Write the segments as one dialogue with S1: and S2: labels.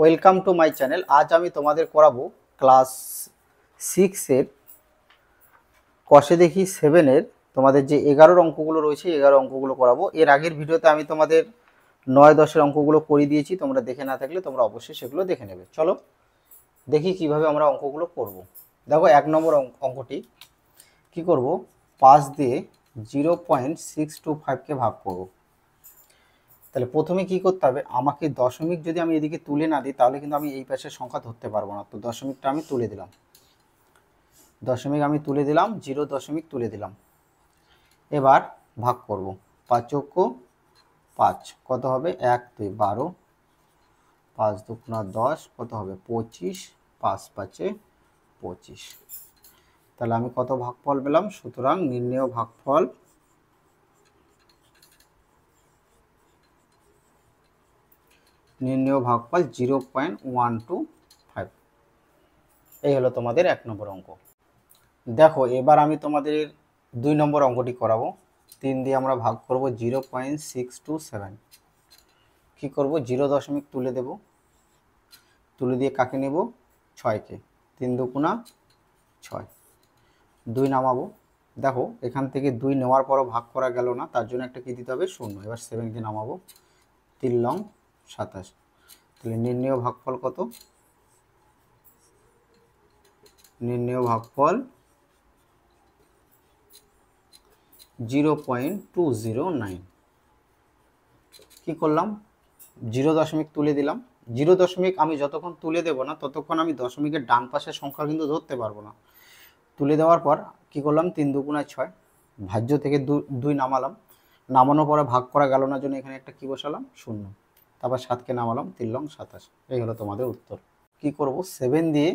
S1: Welcome to my channel আজ আমি তোমাদের করাবো ক্লাস সিক্সের কষে দেখি সেভেনের তোমাদের যে এগারোর অঙ্কগুলো রয়েছে এগারো অঙ্কগুলো করাবো এর আগের ভিডিওতে আমি তোমাদের নয় দশের অঙ্কগুলো করিয়ে দিয়েছি তোমরা দেখে না থাকলে তোমরা অবশ্যই সেগুলো দেখে নেবে চলো দেখি কিভাবে আমরা অঙ্কগুলো করব। দেখো এক নম্বর অঙ্কটি কি করব পাঁচ দিয়ে জিরো পয়েন্ট সিক্স টু ফাইভকে ভাগ করবো তাহলে প্রথমে কি করতে হবে আমাকে দশমিক যদি আমি এদিকে তুলে না দিই তাহলে কিন্তু আমি এই পাশের সংখ্যা ধরতে পারবো না তো দশমিকটা আমি তুলে দিলাম দশমিক আমি তুলে দিলাম জিরো দশমিক তুলে দিলাম এবার ভাগ করব পাঁচক্য পাঁচ কত হবে এক দুই বারো পাঁচ দুগুণা দশ কত হবে পঁচিশ পাঁচ পাঁচে পঁচিশ তাহলে আমি কত ভাগফল পেলাম সুতরাং নির্ণয় ভাগফল নির্ণয় ভাগফল zero point one two five এই হলো তোমাদের এক নম্বর অঙ্ক দেখো এবার আমি তোমাদের দুই নম্বর অঙ্কটি করাবো তিন দিয়ে আমরা ভাগ করব zero point six two seven কী করবো জিরো দশমিক তুলে দেব তুলে দিয়ে কাকে নেব ছয়কে তিন দুকুনা ছয় দুই নামাবো দেখো এখান থেকে দুই নেওয়ার পরও ভাগ করা গেল না তার জন্য একটা কী দিতে হবে শূন্য এবার সেভেনকে নামাবো তিন লং সাতাশ তাহলে নির্ণয় ভাগফল কত নির্ণয় ভাগফল zero point two zero nine কী করলাম জিরো দশমিক তুলে দিলাম জিরো দশমিক আমি যতক্ষণ তুলে দেব না ততক্ষণ আমি দশমিকের ডান পাশের সংখ্যা কিন্তু ধরতে পারবো না তুলে দেওয়ার পর কি করলাম তিন দুগুণা ছয় ভাজ্য থেকে দুই নামালাম নামানোর পরে ভাগ করা গেল না জন্য এখানে একটা কী বসালাম শূন্য তারপর সাতকে নামালাম তিন লং সাতাশ এই হলো তোমাদের উত্তর কি করব সেভেন দিয়ে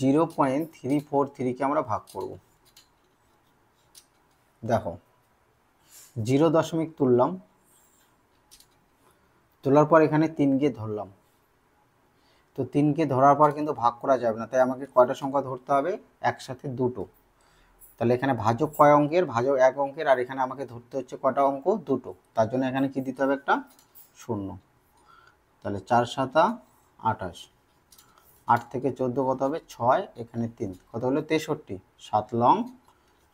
S1: জিরো পয়েন্ট থ্রি ফোর থ্রিকে আমরা ভাগ করব দেখো জিরো দশমিক তুললাম তোলার পর এখানে তিনকে ধরলাম তো তিনকে ধরার পর কিন্তু ভাগ করা যাবে না তাই আমাকে কয়টা সংখ্যা ধরতে হবে একসাথে দুটো তাহলে এখানে ভাজক কয় অঙ্কের ভাজক এক অঙ্কের আর এখানে আমাকে ধরতে হচ্ছে কটা অঙ্ক দুটো তার জন্য এখানে কি দিতে হবে একটা শূন্য তাহলে চার সাতা আঠাশ আট থেকে চোদ্দো কত হবে ছয় এখানে তিন কত হলো তেষট্টি সাত লং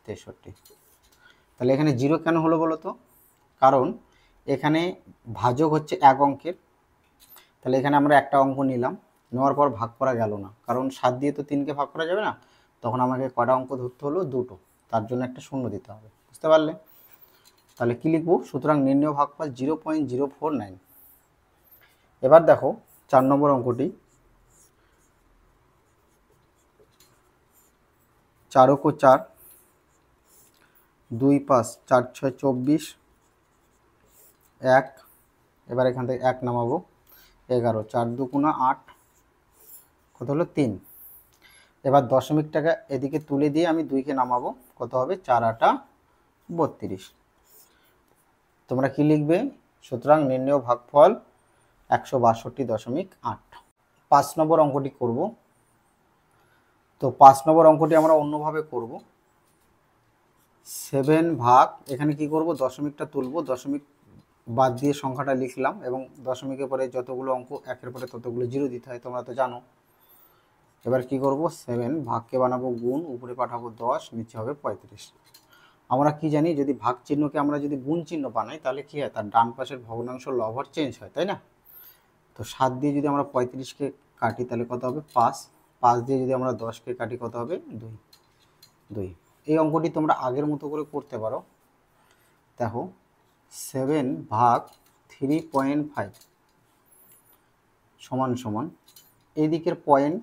S1: তেষট্টি তাহলে এখানে জিরো কেন হলো বলো তো কারণ এখানে ভাজক হচ্ছে এক অঙ্কের তাহলে এখানে আমরা একটা অঙ্ক নিলাম নেওয়ার পর ভাগ করা গেল না কারণ সাত দিয়ে তো তিনকে ভাগ করা যাবে না তখন আমাকে কটা অঙ্ক ধরতে হলো দুটো তার জন্য একটা শূন্য দিতে হবে বুঝতে পারলে তাহলে কী লিখবো সুতরাং নির্ণয় ভাগফল zero point zero four nine এবার দেখো চার নম্বর অঙ্কটি চার ওকো চার দুই পাঁচ চার ছয় চব্বিশ এক এবার এখান থেকে এক নামাবো এগারো চার দুগুণা আট কত হলো তিন এবার দশমিক টাকা এদিকে তুলে দিয়ে আমি দুইকে নামাবো কত হবে চার আটা বত্রিশ তোমরা কি লিখবে সুতরাং নির্ণয় ভাগফল একশো বাষট্টি দশমিক আট পাঁচ নম্বর অঙ্কটি করব তো পাঁচ নম্বর অঙ্কটি আমরা অন্যভাবে করব সেভেন ভাগ এখানে কি করব দশমিকটা তুলব দশমিক বাদ দিয়ে সংখ্যাটা লিখলাম এবং দশমিকের পরে যতগুলো অঙ্ক একের পরে ততগুলো জিরো দিতে হয় তোমরা তো জানো এবার কি করব সেভেন ভাগকে বানাবো গুণ উপরে পাঠাবো দশ নিচে হবে পঁয়ত্রিশ আমরা কি জানি যদি ভাগ চিহ্নকে আমরা যদি গুণ চিহ্ন বানাই তাহলে কি হয় তার ডান পাশের ভগ্নাংশ লভার চেঞ্জ হয় তাই না তো সাত দিয়ে যদি আমরা পঁয়ত্রিশকে কাটি তাহলে কত হবে পাঁচ পাঁচ দিয়ে যদি আমরা দশকে কাটি কত হবে দুই দুই এই অঙ্কটি তোমরা আগের মতো করে করতে পারো দেখো সেভেন ভাগ থ্রি পয়েন্ট ফাইভ সমান সমান এদিকের দিকের পয়েন্ট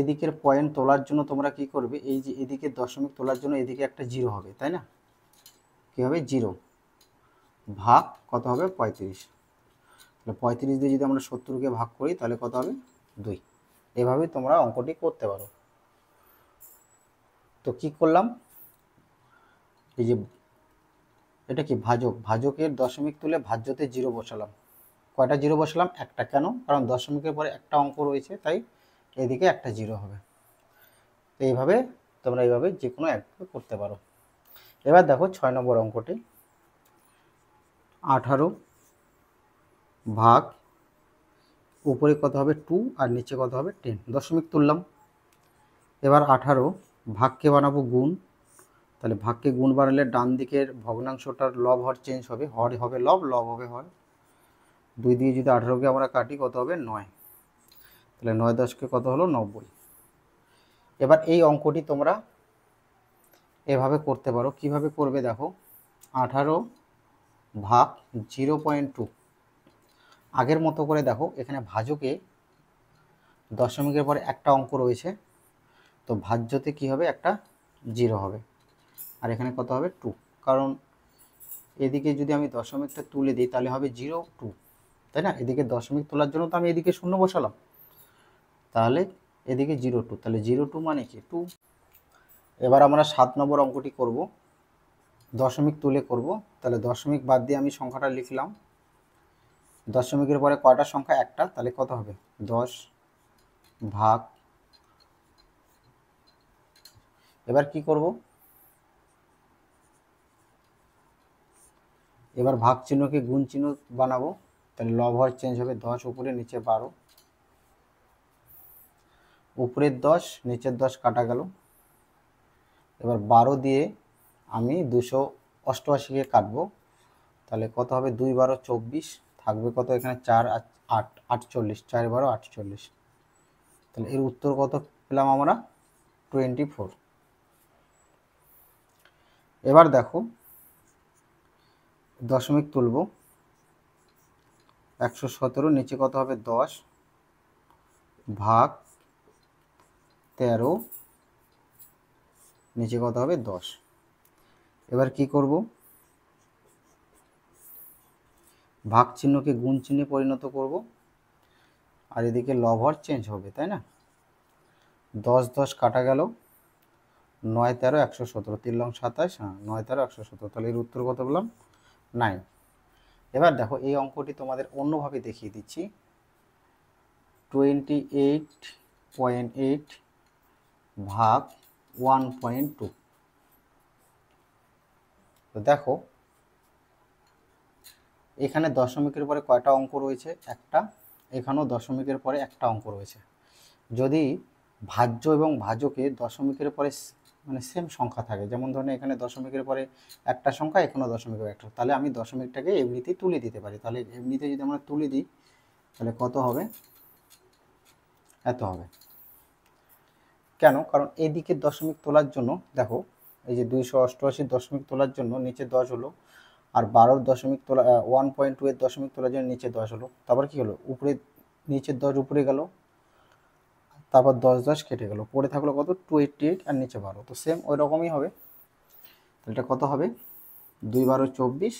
S1: এদিকের পয়েন্ট তোলার জন্য তোমরা কি করবে এই যে এদিকে দশমিক তোলার জন্য এদিকে একটা জিরো হবে তাই না কী হবে জিরো ভাগ কত হবে পঁয়ত্রিশ তাহলে পঁয়ত্রিশ দিয়ে যদি আমরা সত্তরকে ভাগ করি তাহলে কত হবে দুই এভাবে তোমরা অঙ্কটি করতে পারো তো কি করলাম এই যে এটা কি ভাজক ভাজকের দশমিক তুলে ভাজ্যতে জিরো বসালাম কয়টা জিরো বসালাম একটা কেন কারণ দশমিকের পরে একটা অঙ্ক রয়েছে তাই এদিকে একটা জিরো হবে তো এইভাবে তোমরা এইভাবে যে কোনো একভাবে করতে পারো এবার দেখো ছয় নম্বর অঙ্কটি আঠারো ভাগ উপরে কত হবে টু আর নিচে কত হবে টেন দশমিক তুললাম এবার আঠারো ভাগকে বানাবো গুণ তাহলে ভাগকে গুণ বানালে ডান দিকের ভগ্নাংশটার লব হর চেঞ্জ হবে হর হবে লব লব হবে হর দুই দিয়ে যদি আঠারোকে আমরা কাটি কত হবে নয় তাহলে নয় দশকে কত হলো নব্বই এবার এই অঙ্কটি তোমরা এভাবে করতে পারো কিভাবে করবে দেখো আঠারো ভাগ জিরো পয়েন্ট টু আগের মতো করে দেখো এখানে ভাজকে দশমিকের পরে একটা অঙ্ক রয়েছে তো ভাজ্যতে কি হবে একটা জিরো হবে আর এখানে কত হবে টু কারণ এদিকে যদি আমি দশমিকটা তুলে দিই তাহলে হবে জিরো টু তাই না এদিকে দশমিক তোলার জন্য তো আমি এদিকে শূন্য বসালাম তাহলে এদিকে জিরো টু তাহলে জিরো টু মানে কি টু এবার আমরা সাত নম্বর অঙ্কটি করব দশমিক তুলে করব তাহলে দশমিক বাদ দিয়ে আমি সংখ্যাটা লিখলাম দশমিকের পরে কয়টা সংখ্যা একটা তাহলে কত হবে দশ ভাগ এবার কি করব এবার ভাগ চিহ্নকে গুণ চিহ্ন বানাবো তাহলে লভার চেঞ্জ হবে দশ উপরে নিচে বারো উপরের দশ নিচের দশ কাটা গেল এবার বারো দিয়ে আমি দুশো অষ্টআশিকে কাটবো তাহলে কত হবে দুই বারো চব্বিশ থাকবে কত এখানে চার আট আটচল্লিশ চার বারো আটচল্লিশ তাহলে এর উত্তর কত পেলাম আমরা টোয়েন্টি ফোর এবার দেখো দশমিক তুলব একশো সতেরো নিচে কত হবে দশ ভাগ তেরো নিচে কত হবে দশ এবার কি করব ভাগ চিহ্নকে গুণ চিহ্নে পরিণত করব আর এদিকে লভর চেঞ্জ হবে তাই না দশ দশ কাটা গেল নয় তেরো একশো সতেরো তিন লং সাতাশ হ্যাঁ নয় তেরো একশো সতেরো তাহলে এর উত্তর কত বললাম নাইন এবার দেখো এই অঙ্কটি তোমাদের অন্যভাবে দেখিয়ে দিচ্ছি টোয়েন্টি এইট পয়েন্ট এইট ভাগ ওয়ান পয়েন্ট টু তো দেখো এখানে দশমিকের পরে কয়টা অঙ্ক রয়েছে একটা এখানেও দশমিকের পরে একটা অঙ্ক রয়েছে যদি ভাজ্য এবং ভাজকে দশমিকের পরে মানে সেম সংখ্যা থাকে যেমন ধরেন এখানে দশমিকের পরে একটা সংখ্যা এখানেও দশমিকের পরে একটা তাহলে আমি দশমিকটাকে এমনিতেই তুলে দিতে পারি তাহলে এমনিতে যদি আমরা তুলে দিই তাহলে কত হবে এত হবে কেন কারণ এদিকে দশমিক তোলার জন্য দেখো এই যে দুইশো অষ্টআশির দশমিক তোলার জন্য নিচে দশ হলো আর বারোর দশমিক তোলা ওয়ান পয়েন্ট টু এর দশমিক তোলার জন্য নিচে দশ হলো তারপর কি হলো উপরে নিচের দশ উপরে গেল তারপর দশ দশ কেটে গেল পড়ে থাকলো কত টু এইটটি এইট আর নিচে বারো তো সেম ওই রকমই হবে তাহলে এটা কত হবে দুই বারো চব্বিশ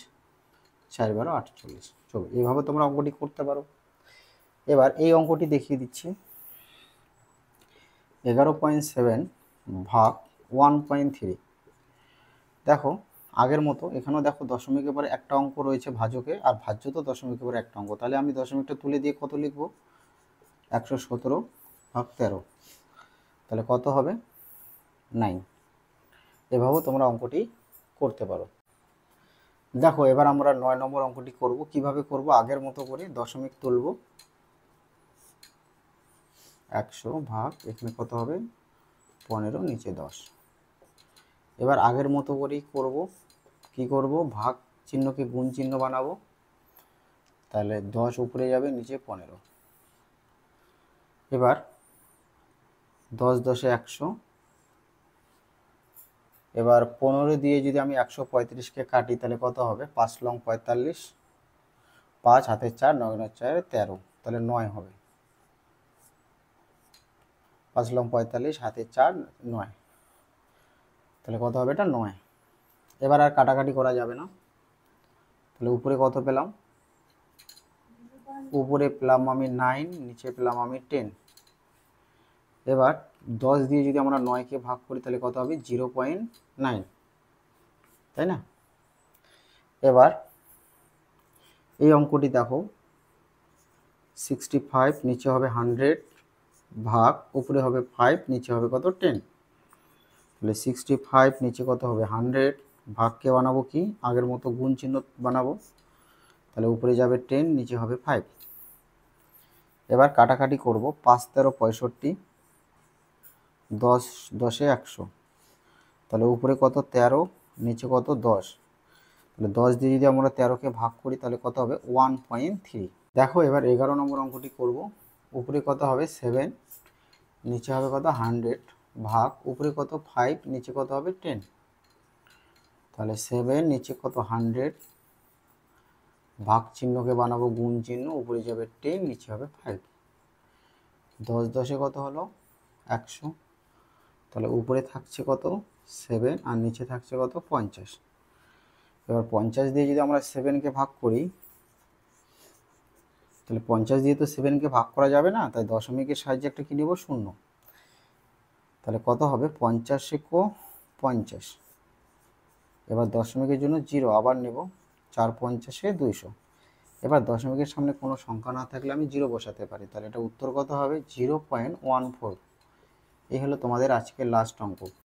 S1: চার বারো আটচল্লিশ চব্বিশ এইভাবে তোমরা অঙ্কটি করতে পারো এবার এই অঙ্কটি দেখিয়ে দিচ্ছি এগারো পয়েন্ট সেভেন ভাগ ওয়ান পয়েন্ট থ্রি দেখো আগের মতো এখানেও দেখো দশমিকের পরে একটা অঙ্ক রয়েছে ভাজকে আর ভাজ্য তো দশমিকের পরে একটা অঙ্ক তাহলে আমি দশমিকটা তুলে দিয়ে কত লিখব একশো সতেরো ভাগ তেরো তাহলে কত হবে নাইন এভাবেও তোমরা অঙ্কটি করতে পারো দেখো এবার আমরা নয় নম্বর অঙ্কটি করব কিভাবে করব আগের মতো করে দশমিক তুলব একশো ভাগ এখানে কত হবে পনেরো নিচে দশ এবার আগের মতো করেই করব কি করব ভাগ চিহ্নকে গুণ চিহ্ন বানাবো তাহলে দশ উপরে যাবে নিচে পনেরো এবার দশ দশে একশো এবার পনেরো দিয়ে যদি আমি একশো পঁয়ত্রিশকে কাটি তাহলে কত হবে পাঁচ লং পঁয়তাল্লিশ পাঁচ হাতের চার নয় নয় চার তেরো তাহলে নয় হবে পাঁচ লং পঁয়তাল্লিশ হাতে চার নয় তাহলে কত হবে এটা নয় এবার আর কাটাকাটি করা যাবে না তাহলে উপরে কত পেলাম উপরে পেলাম আমি নাইন নিচে পেলাম আমি টেন এবার দশ দিয়ে যদি আমরা নয়কে ভাগ করি তাহলে কত হবে জিরো পয়েন্ট নাইন তাই না এবার এই অঙ্কটি দেখো সিক্সটি ফাইভ নিচে হবে হান্ড্রেড ভাগ উপরে হবে ফাইভ নিচে হবে কত টেন তাহলে সিক্সটি ফাইভ নিচে কত হবে হান্ড্রেড ভাগকে বানাবো কি আগের মতো গুণ চিহ্ন বানাবো তাহলে উপরে যাবে টেন নিচে হবে ফাইভ এবার কাটাকাটি করব পাঁচ তেরো পঁয়ষট্টি দশ দশে একশো তাহলে উপরে কত তেরো নিচে কত দশ তাহলে দশ দিয়ে যদি আমরা তেরোকে ভাগ করি তাহলে কত হবে ওয়ান পয়েন্ট থ্রি দেখো এবার এগারো নম্বর অঙ্কটি করব উপরে কত হবে সেভেন নিচে হবে কত হান্ড্রেড ভাগ উপরে কত ফাইভ নিচে কত হবে টেন তাহলে সেভেন নিচে কত হান্ড্রেড ভাগ চিহ্নকে বানাবো গুণ চিহ্ন উপরে যাবে টেন নিচে হবে ফাইভ দশ দশে কত হলো একশো তাহলে উপরে থাকছে কত সেভেন আর নিচে থাকছে কত পঞ্চাশ এবার পঞ্চাশ দিয়ে যদি আমরা সেভেনকে ভাগ করি তাহলে পঞ্চাশ দিয়ে তো সেভেনকে ভাগ করা যাবে না তাই দশমিকের সাহায্যে একটা কী নেব শূন্য তাহলে কত হবে পঞ্চাশে কো পঞ্চাশ এবার দশমিকের জন্য জিরো আবার নেব চার পঞ্চাশে দুইশো এবার দশমিকের সামনে কোনো সংখ্যা না থাকলে আমি জিরো বসাতে পারি তাহলে এটা উত্তর কত হবে জিরো পয়েন্ট ওয়ান ফোর এই হলো তোমাদের আজকের লাস্ট অঙ্ক